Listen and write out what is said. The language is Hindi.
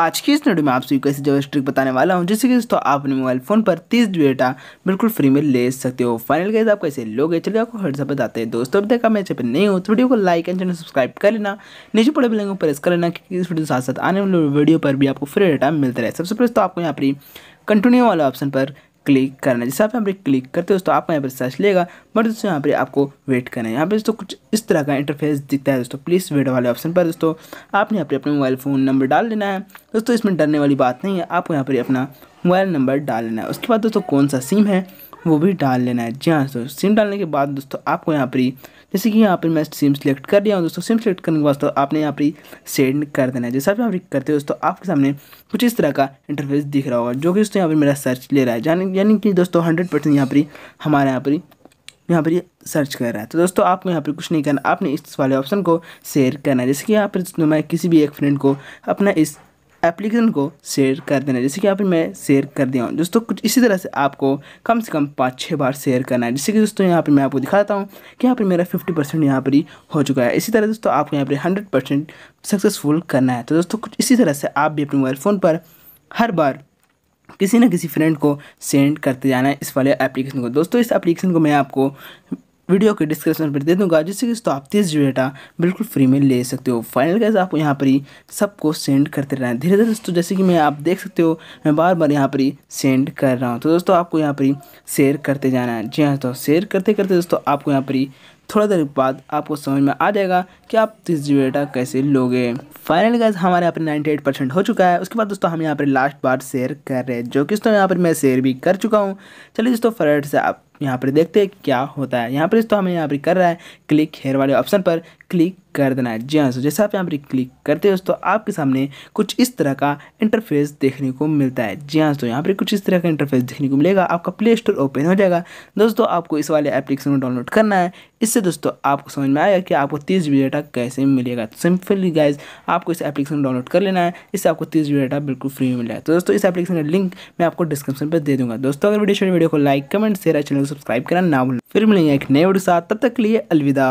आज की इस वीडियो में आप सभी को ऐसी जगह ट्रिक बताने वाला हूँ जिससे कि दोस्तों आप अपने मोबाइल फ़ोन पर तीस डेटा बिल्कुल फ्री में ले सकते हो फाइनल गैस आप कैसे लोग चलिए आपको हर सब बताते हैं दोस्तों देखा तक आप नहीं हो तो वीडियो को लाइक एंड चैनल सब्सक्राइब कर लेना नीचे पड़े बिल्कुल प्रेस कर लेना क्योंकि इस वीडियो के साथ साथ आने वाले वीडियो पर भी आपको फ्री डेटा मिलता रहे सबसे पहले तो आपको यहाँ पर कंटिन्यू वाला ऑप्शन पर क्लिक करना है जैसे आप यहाँ पर क्लिक करते हो दोस्तों आपका यहाँ पर सर्च लेगा बट दोस्तों यहाँ पर आपको वेट करना है यहाँ पर दोस्तों कुछ इस तरह का इंटरफेस दिखता है दोस्तों प्लीज़ वेट वाले ऑप्शन पर दोस्तों आपने यहाँ पर अपने मोबाइल फ़ोन नंबर डाल लेना है दोस्तों इसमें डरने वाली बात नहीं है आपको यहाँ पर अपना मोबाइल नंबर डाल लेना है उसके बाद दोस्तों कौन सा सिम है वो भी डाल लेना है जी हाँ दोस्तों सिम डालने के बाद दोस्तों आपको यहाँ पर जैसे कि यहाँ पर मैं सिम सेलेक्ट कर दिया हूँ दोस्तों सिम सेलेक्ट करने के बाद आपने यहाँ पर सेंड कर देना है जैसा आप यहाँ पर करते हो दोस्तों आपके सामने कुछ इस तरह का इंटरफेस दिख रहा होगा जो कि दोस्तों यहाँ पर मेरा सर्च ले रहा है यानी कि दोस्तों हंड्रेड परसेंट यहाँ पर हमारे यहाँ पर यहाँ पर सर्च कर रहा है तो दोस्तों आपको यहाँ पर कुछ नहीं करना आपने इस वाले ऑप्शन को शेयर करना है जैसे कि यहाँ पर मैं किसी भी एक फ्रेंड को अपना इस एप्लीकेशन को शेयर कर देना जैसे कि यहाँ पर मैं शेयर कर दिया हूँ दोस्तों कुछ इसी तरह से आपको कम से कम पाँच छः बार शेयर करना है जैसे कि दोस्तों यहाँ पर मैं आपको दिखाता हूँ कि यहाँ पर मेरा फिफ्टी परसेंट यहाँ पर ही हो चुका है इसी तरह दोस्तों आपको यहाँ पर हंड्रेड परसेंट सक्सेसफुल करना है तो दोस्तों कुछ इसी तरह से आप भी अपने मोबाइल फ़ोन पर हर बार किसी न किसी फ्रेंड को सेंड करते जाना है इस वाले एप्लीकेशन को दोस्तों इस एप्लीकेशन को मैं आपको वीडियो के डिस्क्रिप्शन पर दे दूंगा जिससे कि तो आप तीस जी डेटा बिल्कुल फ्री में ले सकते हो फाइनल गैस आपको यहाँ पर ही सबको सेंड करते रहना है धीरे धीरे दोस्तों जैसे कि मैं आप देख सकते हो मैं बार बार यहाँ पर ही सेंड कर रहा हूँ तो दोस्तों आपको यहाँ पर ही शेयर करते जाना है जी हाँ दोस्तों शेयर करते करते दोस्तों आपको यहाँ पर ही थोड़ा देर बाद आपको समझ में आ जाएगा कि आप तीस जी डेटा कैसे लोगे फाइनल गैस हमारे यहाँ पर नाइन्टी एट परसेंट हो चुका है उसके बाद दोस्तों हम यहाँ पर लास्ट बार शेयर कर रहे हैं जो कि दोस्तों यहाँ पर मैं शेयर भी कर चुका हूँ चलिए दोस्तों फटाफट से आप यहाँ पर देखते हैं क्या होता है यहाँ पर तो हमें यहाँ पर कर रहा है क्लिक हेयर वाले ऑप्शन पर क्लिक कर देना है जी हाँ सो जैसे आप यहाँ पर क्लिक करते हो तो दोस्तों आपके सामने कुछ इस तरह का इंटरफेस देखने को मिलता है जी हाँ दोस्तों यहाँ पर कुछ इस तरह का इंटरफेस देखने को मिलेगा आपका प्ले स्टोर ओपन हो जाएगा दोस्तों आपको इस वाले एप्लीकेशन को डाउनलोड करना है इससे दोस्तों आपको समझ में आएगा कि आपको तीस जी डाटा कैसे मिलेगा सिंपली तो गाइज आपको इस एप्लीकेशन को डाउनलोड कर लेना है इससे आपको तीस जी डाटा बिल्कुल फ्री में मिल जाएगा तो दोस्तों इस एप्लीकेशन का लिंक मैं आपको डिस्क्रिप्शन पर दे दूँगा दोस्तों अगर वीडियो वीडियो को like comment share channel subscribe करना ना भूलें फिर मिलेंगे एक नए वीडियो साथ तब तक के लिए अलविदा